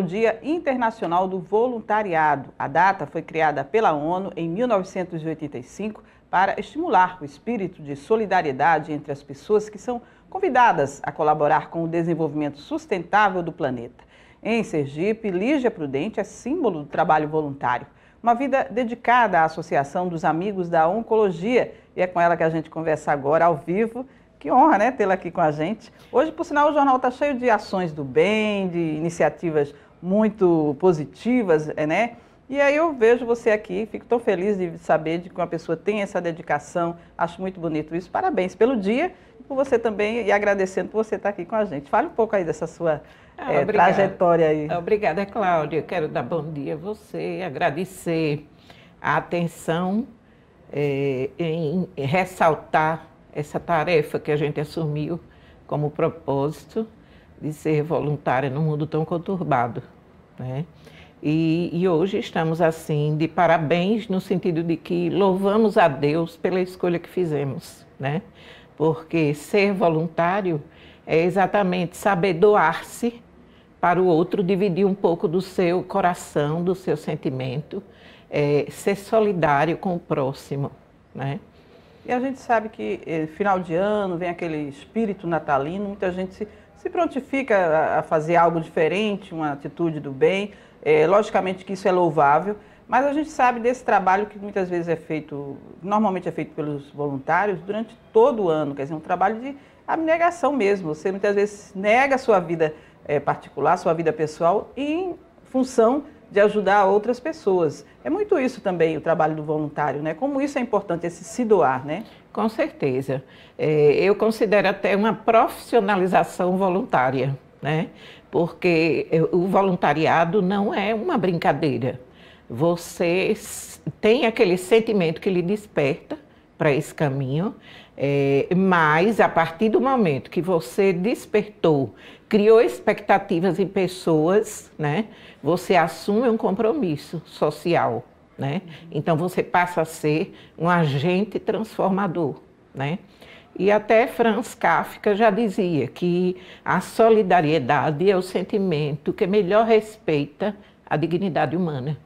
o Dia Internacional do Voluntariado. A data foi criada pela ONU em 1985 para estimular o espírito de solidariedade entre as pessoas que são convidadas a colaborar com o desenvolvimento sustentável do planeta. Em Sergipe, Lígia Prudente é símbolo do trabalho voluntário, uma vida dedicada à Associação dos Amigos da Oncologia. E é com ela que a gente conversa agora ao vivo que honra, né, tê-la aqui com a gente. Hoje, por sinal, o jornal está cheio de ações do bem, de iniciativas muito positivas, é, né? E aí eu vejo você aqui, fico tão feliz de saber de que uma pessoa tem essa dedicação, acho muito bonito isso. Parabéns pelo dia e por você também, e agradecendo por você estar aqui com a gente. Fale um pouco aí dessa sua ah, é, trajetória aí. Ah, obrigada, Cláudia. Quero dar bom dia a você, agradecer a atenção é, em ressaltar essa tarefa que a gente assumiu como propósito de ser voluntária num mundo tão conturbado. Né? E, e, hoje estamos assim de parabéns no sentido de que louvamos a Deus pela escolha que fizemos, né? Porque ser voluntário é exatamente saber doar-se para o outro, dividir um pouco do seu coração, do seu sentimento, é, ser solidário com o próximo, né? E a gente sabe que eh, final de ano vem aquele espírito natalino, muita gente se, se prontifica a, fazer algo diferente, uma atitude do bem. Eh, logicamente que isso é louvável, mas a gente sabe desse trabalho que muitas vezes é feito, normalmente é feito pelos voluntários durante todo o ano, quer dizer, é um trabalho de abnegação mesmo. Você muitas vezes nega a sua vida eh, particular, sua vida pessoal, em função de ajudar outras pessoas. É muito isso também o trabalho do voluntário, né? Como isso é importante, esse se doar, né? Com certeza. É, eu considero até uma profissionalização voluntária, né? Porque o voluntariado não é uma brincadeira. Você tem aquele sentimento que lhe desperta para esse caminho, é, mas a partir do momento que você despertou, criou expectativas em pessoas, né, você assume um compromisso social. Né? Uhum. Então você passa a ser um agente transformador. Né? E até Franz Kafka já dizia que a solidariedade é o sentimento que melhor respeita a dignidade humana.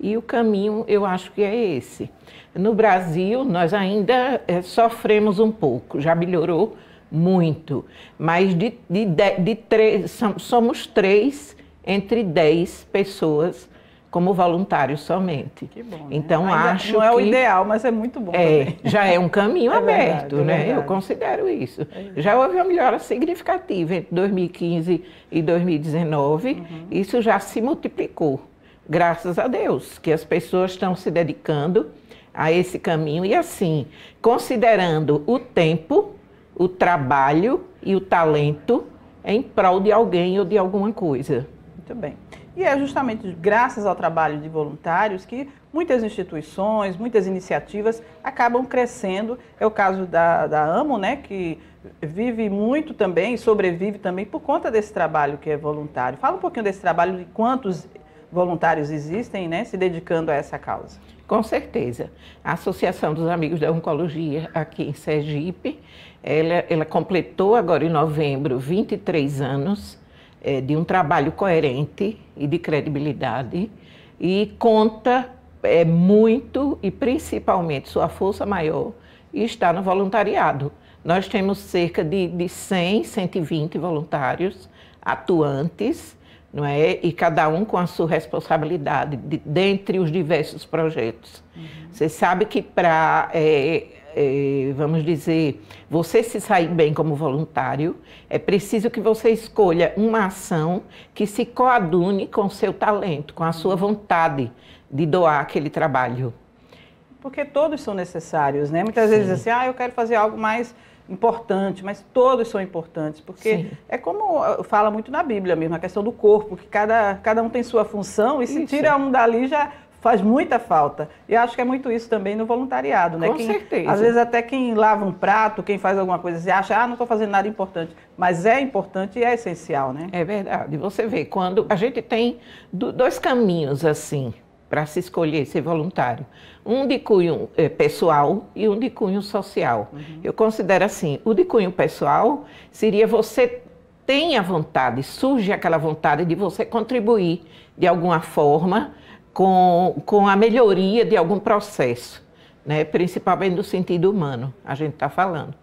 E o caminho eu acho que é esse. No Brasil, nós ainda é, sofremos um pouco, já melhorou muito, mas de, de, de, de três, somos três entre dez pessoas como voluntários somente. Que bom, né? Então Ainda acho não é o ideal, mas é muito bom. É, já é um caminho é aberto, é né? verdade, né? É eu considero isso. É já houve uma melhora significativa entre 2015 e 2019. Uhum. Isso já se multiplicou graças a Deus, que as pessoas estão se dedicando a esse caminho e assim, considerando o tempo, o trabalho e o talento em prol de alguém ou de alguma coisa. Muito bem. E é justamente graças ao trabalho de voluntários que muitas instituições, muitas iniciativas acabam crescendo. É o caso da, da AMO, né, que vive muito também, sobrevive também por conta desse trabalho que é voluntário. Fala um pouquinho desse trabalho, de quantos voluntários existem, né, se dedicando a essa causa. Com certeza. A Associação dos Amigos da Oncologia aqui em Sergipe, ela, ela completou agora em novembro 23 anos é, de um trabalho coerente e de credibilidade e conta é, muito e principalmente sua força maior está no voluntariado. Nós temos cerca de, de 100, 120 voluntários atuantes não é? E cada um com a sua responsabilidade de, dentre os diversos projetos. Uhum. Você sabe que para é, é, vamos dizer, você se sair bem como voluntário, é preciso que você escolha uma ação que se coadune com o seu talento, com a sua uhum. vontade de doar aquele trabalho. Porque todos são necessários, né? Muitas Sim. vezes assim, ah, eu quero fazer algo mais importante, mas todos são importantes, porque Sim. é como ah, fala muito na Bíblia mesmo, a questão do corpo, que cada, cada um tem sua função e se isso. tira um dali já faz muita falta. E acho que é muito isso também no voluntariado, né? Com quem, certeza. Às vezes até quem lava um prato, quem faz alguma coisa, você acha, ah, não estou fazendo nada importante. Mas é importante e é essencial, né? É verdade. Você vê, quando a gente tem dois caminhos assim, para se escolher ser voluntário. Um de cunho eh, pessoal e um de cunho social. Uhum. Eu considero assim: o de cunho pessoal seria você tem a vontade, surge aquela vontade de você contribuir de alguma forma com, com a melhoria de algum processo, né? principalmente no sentido humano, a gente está falando.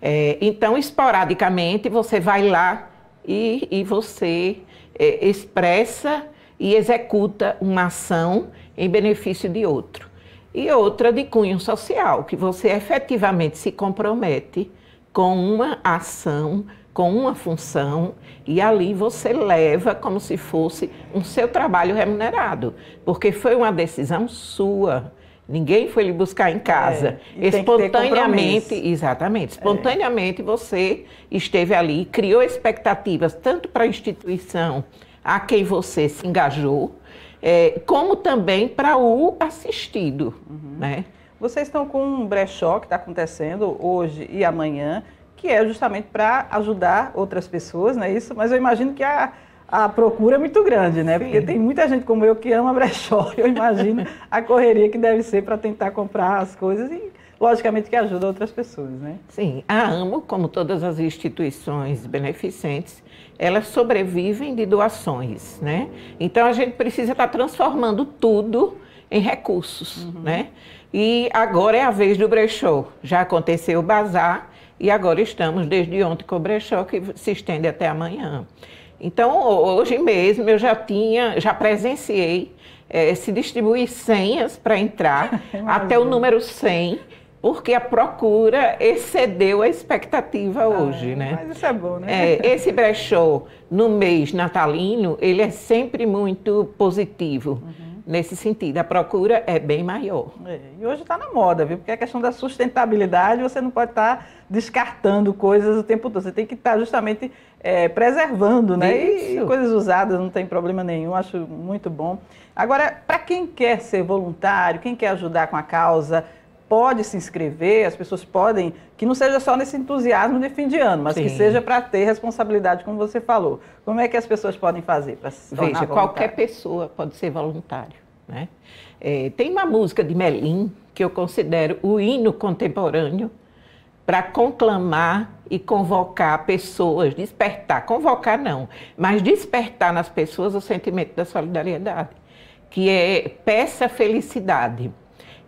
É, então, esporadicamente, você vai lá e, e você é, expressa e executa uma ação em benefício de outro. E outra de cunho social, que você efetivamente se compromete com uma ação, com uma função, e ali você leva como se fosse um seu trabalho remunerado, porque foi uma decisão sua. Ninguém foi lhe buscar em casa. É, espontaneamente, exatamente, é. espontaneamente é. você esteve ali, criou expectativas tanto para a instituição a quem você se engajou, é, como também para o assistido. Uhum. Né? Vocês estão com um brechó que está acontecendo hoje e amanhã, que é justamente para ajudar outras pessoas, não é isso? Mas eu imagino que a, a procura é muito grande, né? Sim. Porque tem muita gente como eu que ama brechó, eu imagino a correria que deve ser para tentar comprar as coisas e logicamente que ajuda outras pessoas, né? Sim, a AMO, como todas as instituições beneficentes, elas sobrevivem de doações, né? Então a gente precisa estar tá transformando tudo em recursos, uhum. né? E agora é a vez do brechó. Já aconteceu o bazar e agora estamos desde ontem com o brechó que se estende até amanhã. Então hoje mesmo eu já tinha, já presenciei é, se distribuir senhas para entrar até o número 100 porque a procura excedeu a expectativa ah, hoje, né? Mas isso é bom, né? É, esse brechó no mês natalino, ele é sempre muito positivo. Uhum. Nesse sentido, a procura é bem maior. É, e hoje está na moda, viu? Porque a é questão da sustentabilidade, você não pode estar tá descartando coisas o tempo todo. Você tem que estar tá justamente é, preservando, né? Isso. E, coisas usadas não tem problema nenhum, acho muito bom. Agora, para quem quer ser voluntário, quem quer ajudar com a causa, pode se inscrever, as pessoas podem, que não seja só nesse entusiasmo de fim de ano, mas Sim. que seja para ter responsabilidade, como você falou. Como é que as pessoas podem fazer para se tornar Veja, qualquer pessoa pode ser voluntário, né? É, tem uma música de Melim que eu considero o hino contemporâneo para conclamar e convocar pessoas, despertar, convocar não, mas despertar nas pessoas o sentimento da solidariedade, que é peça felicidade.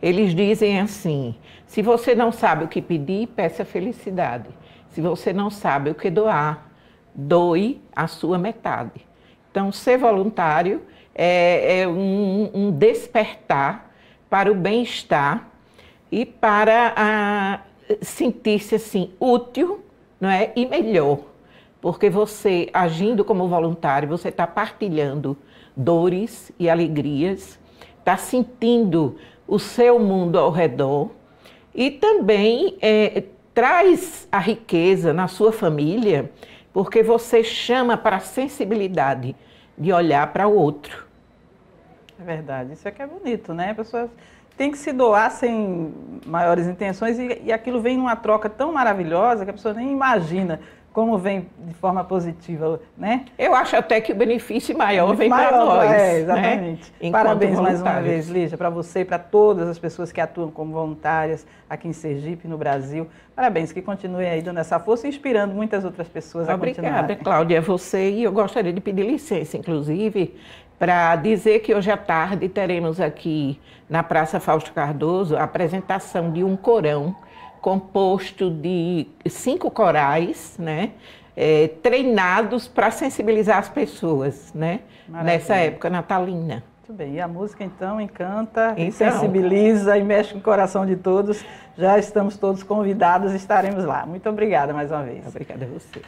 Eles dizem assim: se você não sabe o que pedir, peça felicidade. Se você não sabe o que doar, doe a sua metade. Então, ser voluntário é, é um, um, despertar para o bem-estar e para sentir-se assim útil, não é, e melhor, porque você agindo como voluntário você está partilhando dores e alegrias, está sentindo o seu mundo ao redor e também é, traz a riqueza na sua família, porque você chama para a sensibilidade de olhar para o outro. É verdade, isso é que é bonito, né? A pessoa tem que se doar sem maiores intenções e, e aquilo vem numa troca tão maravilhosa que a pessoa nem imagina como vem de forma positiva, né? Eu acho até que o benefício maior é vem para nós. É, né? exatamente. Né? Parabéns mais uma vez, Lígia, para você e para todas as pessoas que atuam como voluntárias aqui em Sergipe, no Brasil. Parabéns, que continue aí dando essa força, inspirando muitas outras pessoas Obrigada, a Obrigada, Cláudia, é você. E eu gostaria de pedir licença, inclusive, para dizer que hoje à tarde teremos aqui na Praça Fausto Cardoso a apresentação de um corão composto de cinco corais, né? É, treinados para sensibilizar as pessoas, né? Maravilha. Nessa época natalina. Muito bem. E a música então encanta, então, sensibiliza e mexe com o coração de todos. Já estamos todos convidados, estaremos lá. Muito obrigada mais uma vez. Obrigada a você.